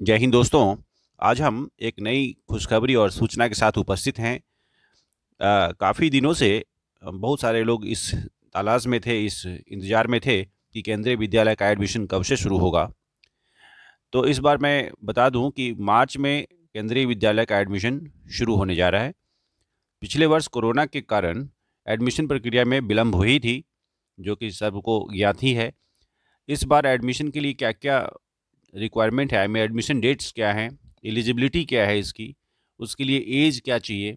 जय हिंद दोस्तों आज हम एक नई खुशखबरी और सूचना के साथ उपस्थित हैं काफ़ी दिनों से बहुत सारे लोग इस तलाश में थे इस इंतज़ार में थे कि केंद्रीय विद्यालय का एडमिशन कब से शुरू होगा तो इस बार मैं बता दूं कि मार्च में केंद्रीय विद्यालय का एडमिशन शुरू होने जा रहा है पिछले वर्ष कोरोना के कारण एडमिशन प्रक्रिया में विलम्ब हुई थी जो कि सबको ज्ञात ही है इस बार एडमिशन के लिए क्या क्या रिक्वायरमेंट है आई एडमिशन डेट्स क्या हैं एलिजिबिलिटी क्या है इसकी उसके लिए एज क्या चाहिए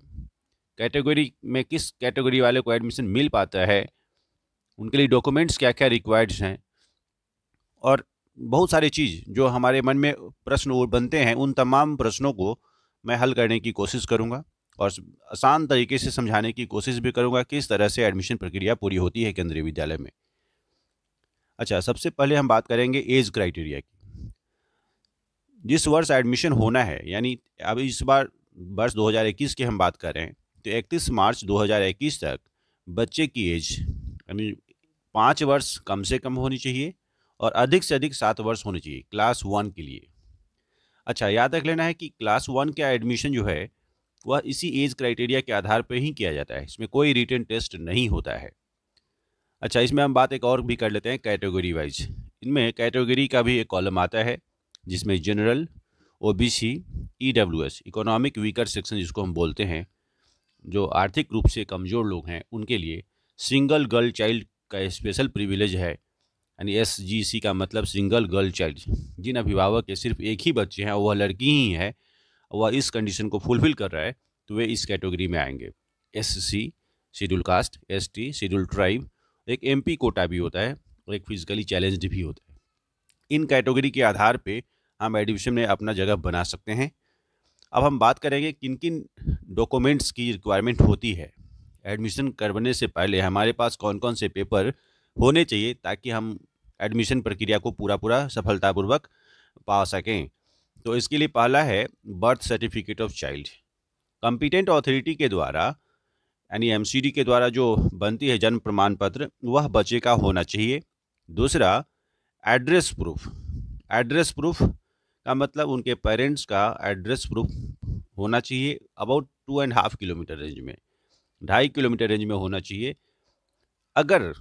कैटेगरी में किस कैटेगरी वाले को एडमिशन मिल पाता है उनके लिए डॉक्यूमेंट्स क्या क्या रिक्वायर्ड्स हैं और बहुत सारी चीज़ जो हमारे मन में प्रश्न बनते हैं उन तमाम प्रश्नों को मैं हल करने की कोशिश करूँगा और आसान तरीके से समझाने की कोशिश भी करूँगा किस तरह से एडमिशन प्रक्रिया पूरी होती है केंद्रीय विद्यालय में अच्छा सबसे पहले हम बात करेंगे एज क्राइटेरिया की जिस वर्ष एडमिशन होना है यानी अब इस बार वर्ष 2021 की हम बात करें तो 31 मार्च 2021 तक बच्चे की एज यानी पाँच वर्ष कम से कम होनी चाहिए और अधिक से अधिक सात वर्ष होनी चाहिए क्लास वन के लिए अच्छा याद रख लेना है कि क्लास वन का एडमिशन जो है वह इसी एज क्राइटेरिया के आधार पर ही किया जाता है इसमें कोई रिटर्न टेस्ट नहीं होता है अच्छा इसमें हम बात एक और भी कर लेते हैं कैटेगरी वाइज इनमें कैटेगरी का भी एक कॉलम आता है जिसमें general O B C E W S economic weaker section जिसको हम बोलते हैं जो आर्थिक रूप से कमज़ोर लोग हैं उनके लिए सिंगल गर्ल चाइल्ड का स्पेशल प्रिविलेज है यानी एस जी सी का मतलब सिंगल गर्ल चाइल्ड जिन अभिभावक के सिर्फ एक ही बच्चे हैं वह लड़की ही है वह इस कंडीशन को फुलफिल कर रहा है तो वे इस कैटेगरी में आएंगे S C schedule caste S T schedule tribe एक एम पी कोटा भी होता है और एक फिजिकली चैलेंज भी होता है इन कैटेगरी के आधार पर हम एडमिशन में अपना जगह बना सकते हैं अब हम बात करेंगे किन किन डॉक्यूमेंट्स की रिक्वायरमेंट होती है एडमिशन करवाने से पहले हमारे पास कौन कौन से पेपर होने चाहिए ताकि हम एडमिशन प्रक्रिया को पूरा पूरा सफलतापूर्वक पा सकें तो इसके लिए पहला है birth certificate of child competent authority के द्वारा यानी एम के द्वारा जो बनती है जन्म प्रमाण पत्र वह बच्चे का होना चाहिए दूसरा एड्रेस प्रूफ एड्रेस प्रूफ का मतलब उनके पेरेंट्स का एड्रेस प्रूफ होना चाहिए about two and half kilometre range में ढाई किलोमीटर रेंज में होना चाहिए अगर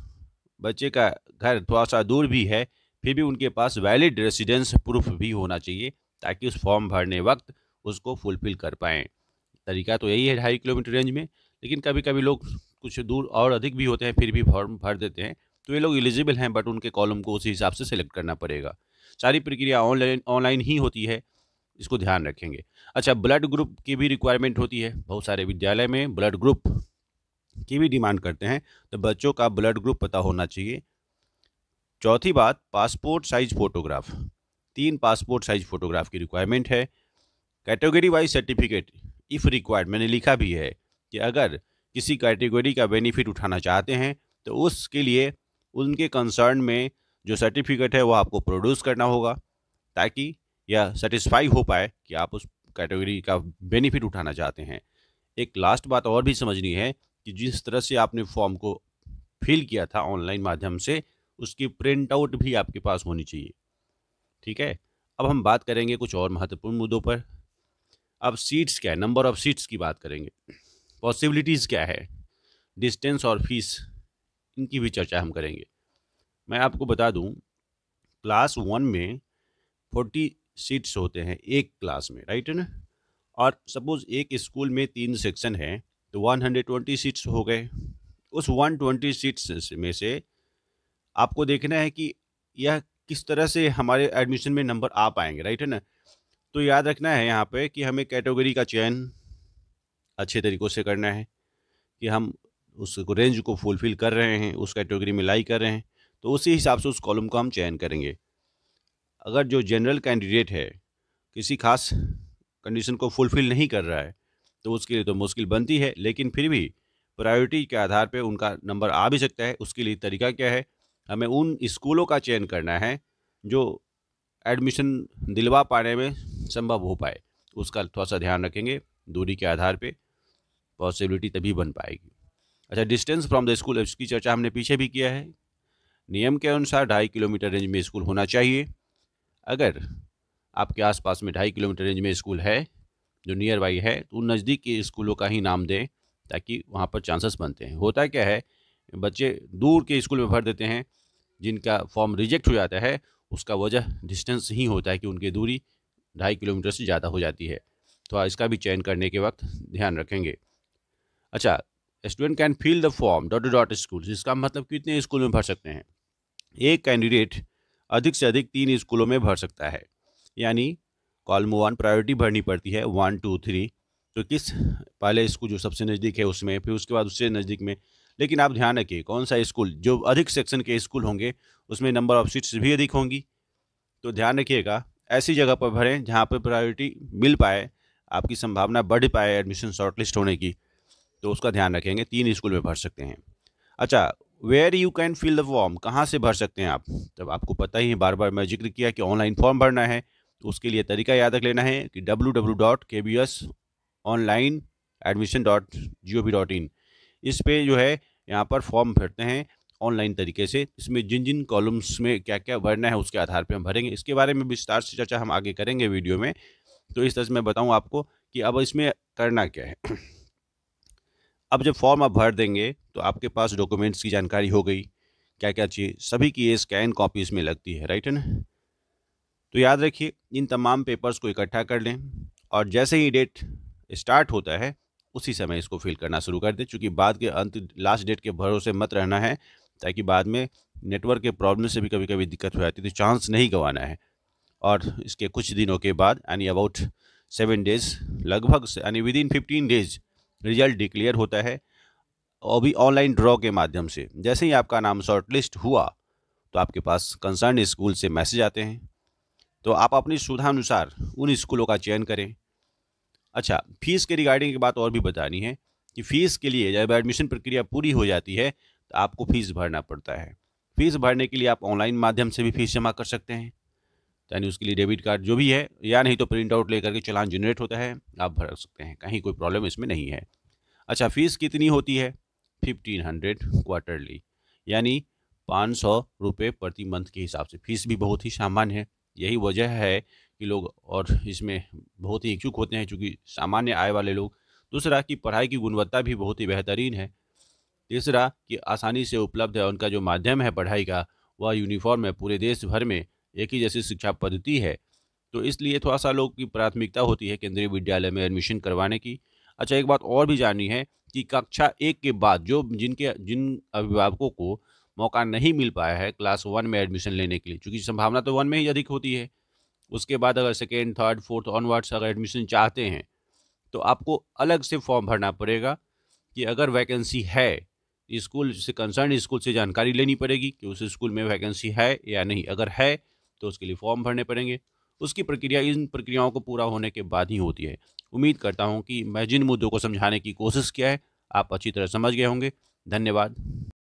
बच्चे का घर थोड़ा सा दूर भी है फिर भी उनके पास वैलिड रेसिडेंस प्रूफ भी होना चाहिए ताकि उस फॉर्म भरने वक्त उसको फुलफिल कर पाएँ तरीका तो यही है ढाई किलोमीटर रेंज में लेकिन कभी कभी लोग कुछ दूर और अधिक भी होते हैं फिर भी फॉर्म भर देते हैं तो ये लोग एलिजिबल हैं बट उनके कॉलम को उसी हिसाब से सेलेक्ट करना पड़ेगा सारी प्रक्रिया ऑनलाइन ऑनलाइन ही होती है इसको ध्यान रखेंगे अच्छा ब्लड ग्रुप की भी रिक्वायरमेंट होती है बहुत सारे विद्यालय में ब्लड ग्रुप की भी डिमांड करते हैं तो बच्चों का ब्लड ग्रुप पता होना चाहिए चौथी बात पासपोर्ट साइज फ़ोटोग्राफ तीन पासपोर्ट साइज फ़ोटोग्राफ की रिक्वायरमेंट है category wise certificate if required मैंने लिखा भी है कि अगर किसी कैटेगरी का बेनिफिट उठाना चाहते हैं तो उसके लिए उनके कंसर्न में जो सर्टिफिकेट है वो आपको प्रोड्यूस करना होगा ताकि यह सेटिस्फाई हो पाए कि आप उस कैटेगरी का बेनिफिट उठाना चाहते हैं एक लास्ट बात और भी समझनी है कि जिस तरह से आपने फॉर्म को फिल किया था ऑनलाइन माध्यम से उसकी प्रिंट आउट भी आपके पास होनी चाहिए ठीक है अब हम बात करेंगे कुछ और महत्वपूर्ण मुद्दों पर अब सीट्स क्या है नंबर ऑफ सीट्स की बात करेंगे पॉसिबिलिटीज़ क्या है डिस्टेंस और फीस इनकी भी चर्चा हम करेंगे मैं आपको बता दूं क्लास वन में फोर्टी सीट्स होते हैं एक क्लास में राइट है ना और सपोज एक स्कूल में तीन सेक्शन है तो वन हंड्रेड ट्वेंटी सीट्स हो गए उस वन ट्वेंटी सीट्स में से आपको देखना है कि यह किस तरह से हमारे एडमिशन में नंबर आ पाएंगे राइट है ना तो याद रखना है यहाँ पे कि हमें कैटेगरी का चयन अच्छे तरीक़ों से करना है कि हम उस रेंज को फुलफ़िल कर रहे हैं उस कैटेगरी में लाई कर रहे हैं तो उसी हिसाब से उस कॉलम को हम चयन करेंगे अगर जो जनरल कैंडिडेट है किसी खास कंडीशन को फुलफ़िल नहीं कर रहा है तो उसके लिए तो मुश्किल बनती है लेकिन फिर भी प्रायोरिटी के आधार पर उनका नंबर आ भी सकता है उसके लिए तरीका क्या है हमें उन स्कूलों का चयन करना है जो एडमिशन दिलवा पाने में संभव हो पाए उसका थोड़ा सा ध्यान रखेंगे दूरी के आधार पे पॉसिबिलिटी तभी बन पाएगी अच्छा डिस्टेंस फ्रॉम द स्कूल इसकी चर्चा हमने पीछे भी किया है नियम के अनुसार ढाई किलोमीटर रेंज में स्कूल होना चाहिए अगर आपके आसपास में ढाई किलोमीटर रेंज में स्कूल है जो नियर बाई है तो उन नज़दीक के स्कूलों का ही नाम दें ताकि वहाँ पर चांसेस बनते हैं होता क्या है बच्चे दूर के स्कूल में भर देते हैं जिनका फॉर्म रिजेक्ट हो जाता है उसका वजह डिस्टेंस ही होता है कि उनकी दूरी ढाई किलोमीटर से ज़्यादा हो जाती है तो इसका भी चयन करने के वक्त ध्यान रखेंगे अच्छा student can fill the form dot dot school इसका मतलब कितने स्कूल में भर सकते हैं एक कैंडिडेट अधिक से अधिक तीन स्कूलों में भर सकता है यानी कॉलम वन प्रायोरिटी भरनी पड़ती है वन टू थ्री तो किस पहले स्कूल जो सबसे नज़दीक है उसमें फिर उसके बाद उससे नज़दीक में लेकिन आप ध्यान रखिए कौन सा स्कूल जो अधिक सेक्शन के स्कूल होंगे उसमें नंबर ऑफ सीट्स भी अधिक होंगी तो ध्यान रखिएगा ऐसी जगह पर भरें जहाँ पर प्रायोरिटी मिल पाए आपकी संभावना बढ़ पाए एडमिशन शॉर्टलिस्ट होने की तो उसका ध्यान रखेंगे तीन स्कूल में भर सकते हैं अच्छा where you can fill the form कहाँ से भर सकते हैं आप तब आपको पता ही है बार बार मैं जिक्र किया कि ऑनलाइन फॉर्म भरना है तो उसके लिए तरीका याद रख लेना है कि www.kbsonlineadmission.gov.in W dot K B S online admission dot G O V dot in इस पर जो है यहाँ पर फॉर्म भरते हैं ऑनलाइन तरीके से इसमें जिन जिन कॉलम्स में क्या क्या भरना है उसके आधार पर हम भरेंगे इसके बारे में विस्तार से चर्चा हम आगे करेंगे वीडियो में तो इस तरह से मैं बताऊँ आपको कि अब इसमें करना क्या है अब जब फॉर्म आप भर देंगे तो आपके पास डॉक्यूमेंट्स की जानकारी हो गई क्या क्या चाहिए सभी की ये स्कैन कॉपीज में लगती है राइट है ना तो याद रखिए इन तमाम पेपर्स को इकट्ठा कर लें और जैसे ही डेट स्टार्ट होता है उसी समय इसको फिल करना शुरू कर दें चूँकि बाद के अंत लास्ट डेट के भरोसे मत रहना है ताकि बाद में नेटवर्क के प्रॉब्लम से भी कभी कभी दिक्कत हो जाती है तो चांस नहीं गंवाना है और इसके कुछ दिनों के बाद यानी अबाउट सेवन डेज लगभग यानी within fifteen days result declare होता है और भी ऑनलाइन ड्रॉ के माध्यम से जैसे ही आपका नाम शॉर्ट लिस्ट हुआ तो आपके पास कंसर्न स्कूल से मैसेज आते हैं तो आप अपनी सुविधा अनुसार उन स्कूलों का चयन करें अच्छा फीस के रिगार्डिंग की बात और भी बतानी है कि फ़ीस के लिए जब एडमिशन प्रक्रिया पूरी हो जाती है तो आपको फ़ीस भरना पड़ता है फ़ीस भरने के लिए आप ऑनलाइन माध्यम से भी फ़ीस जमा कर सकते हैं यानी उसके लिए डेबिट कार्ड जो भी है या नहीं तो प्रिंट आउट लेकर के चलान जनरेट होता है आप भर सकते हैं कहीं कोई प्रॉब्लम इसमें नहीं है अच्छा फ़ीस कितनी होती है फिफ्टीन हंड्रेड क्वार्टरली यानी पाँच सौ रुपये प्रति मंथ के हिसाब से फीस भी बहुत ही सामान्य है यही वजह है कि लोग और इसमें बहुत ही इच्छुक होते हैं चूँकि सामान्य आय वाले लोग दूसरा कि पढ़ाई की गुणवत्ता भी बहुत ही बेहतरीन है तीसरा कि आसानी से उपलब्ध है उनका जो माध्यम है पढ़ाई का वह यूनिफॉर्म है पूरे देश भर में एक ही जैसी शिक्षा पद्धति है तो इसलिए थोड़ा सा लोग की प्राथमिकता होती है केंद्रीय विद्यालय में एडमिशन करवाने की अच्छा एक बात और भी जाननी है कि कक्षा एक के बाद जो जिनके जिन अभिभावकों को मौका नहीं मिल पाया है क्लास वन में एडमिशन लेने के लिए क्योंकि संभावना तो वन में ही अधिक होती है उसके बाद अगर सेकेंड थर्ड फोर्थ ऑनवर्ड्स अगर एडमिशन चाहते हैं तो आपको अलग से फॉर्म भरना पड़ेगा कि अगर वैकेंसी है स्कूल से कंसर्न स्कूल से जानकारी लेनी पड़ेगी कि उस स्कूल में वैकेंसी है या नहीं अगर है तो उसके लिए फॉर्म भरने पड़ेंगे उसकी प्रक्रिया इन प्रक्रियाओं को पूरा होने के बाद ही होती है उम्मीद करता हूँ कि मैं जिन मुद्दों को समझाने की कोशिश किया है आप अच्छी तरह समझ गए होंगे धन्यवाद